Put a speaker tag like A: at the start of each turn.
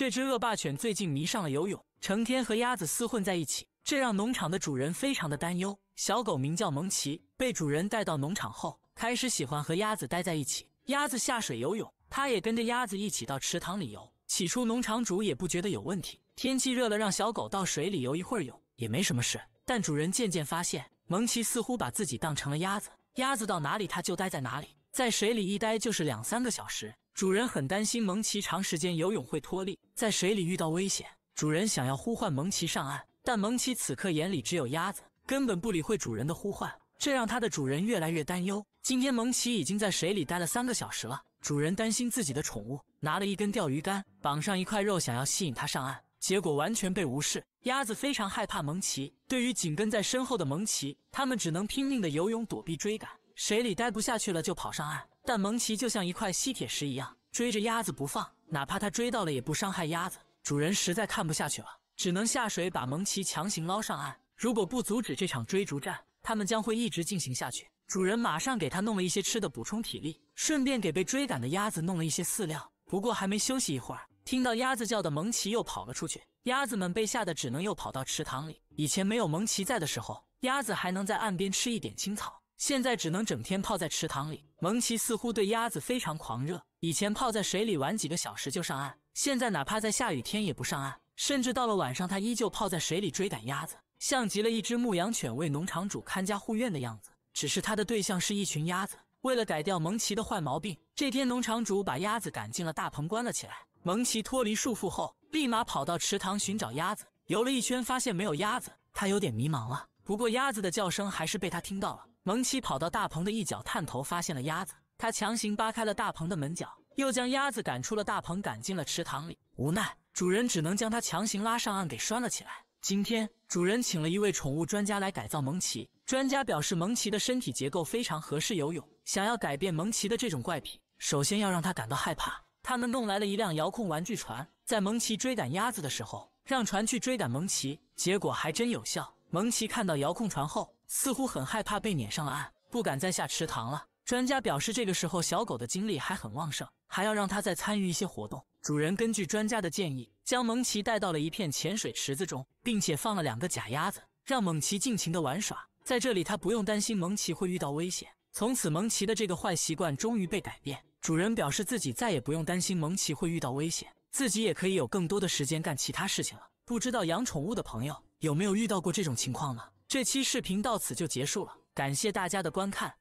A: 这只恶霸犬最近迷上了游泳，成天和鸭子厮混在一起，这让农场的主人非常的担忧。小狗名叫蒙奇，被主人带到农场后，开始喜欢和鸭子待在一起。鸭子下水游泳，它也跟着鸭子一起到池塘里游。起初，农场主也不觉得有问题，天气热了，让小狗到水里游一会儿泳也没什么事。但主人渐渐发现，蒙奇似乎把自己当成了鸭子，鸭子到哪里它就待在哪里，在水里一待就是两三个小时。主人很担心蒙奇长时间游泳会脱力，在水里遇到危险。主人想要呼唤蒙奇上岸，但蒙奇此刻眼里只有鸭子，根本不理会主人的呼唤，这让它的主人越来越担忧。今天蒙奇已经在水里待了三个小时了，主人担心自己的宠物，拿了一根钓鱼竿，绑上一块肉，想要吸引它上岸，结果完全被无视。鸭子非常害怕蒙奇，对于紧跟在身后的蒙奇，它们只能拼命的游泳躲避追赶，水里待不下去了就跑上岸，但蒙奇就像一块吸铁石一样。追着鸭子不放，哪怕他追到了，也不伤害鸭子。主人实在看不下去了，只能下水把蒙奇强行捞上岸。如果不阻止这场追逐战，他们将会一直进行下去。主人马上给他弄了一些吃的补充体力，顺便给被追赶的鸭子弄了一些饲料。不过还没休息一会儿，听到鸭子叫的蒙奇又跑了出去，鸭子们被吓得只能又跑到池塘里。以前没有蒙奇在的时候，鸭子还能在岸边吃一点青草，现在只能整天泡在池塘里。蒙奇似乎对鸭子非常狂热。以前泡在水里玩几个小时就上岸，现在哪怕在下雨天也不上岸，甚至到了晚上，他依旧泡在水里追赶鸭子，像极了一只牧羊犬为农场主看家护院的样子。只是他的对象是一群鸭子。为了改掉蒙奇的坏毛病，这天农场主把鸭子赶进了大棚关了起来。蒙奇脱离束缚后，立马跑到池塘寻找鸭子，游了一圈发现没有鸭子，他有点迷茫了。不过鸭子的叫声还是被他听到了，蒙奇跑到大棚的一角探头，发现了鸭子。他强行扒开了大棚的门角，又将鸭子赶出了大棚，赶进了池塘里。无奈主人只能将它强行拉上岸，给拴了起来。今天主人请了一位宠物专家来改造蒙奇。专家表示，蒙奇的身体结构非常合适游泳。想要改变蒙奇的这种怪癖，首先要让他感到害怕。他们弄来了一辆遥控玩具船，在蒙奇追赶鸭子的时候，让船去追赶蒙奇。结果还真有效。蒙奇看到遥控船后，似乎很害怕被撵上了岸，不敢再下池塘了。专家表示，这个时候小狗的精力还很旺盛，还要让它再参与一些活动。主人根据专家的建议，将蒙奇带到了一片潜水池子中，并且放了两个假鸭子，让蒙奇尽情的玩耍。在这里，他不用担心蒙奇会遇到危险。从此，蒙奇的这个坏习惯终于被改变。主人表示，自己再也不用担心蒙奇会遇到危险，自己也可以有更多的时间干其他事情了。不知道养宠物的朋友有没有遇到过这种情况呢？这期视频到此就结束了，感谢大家的观看。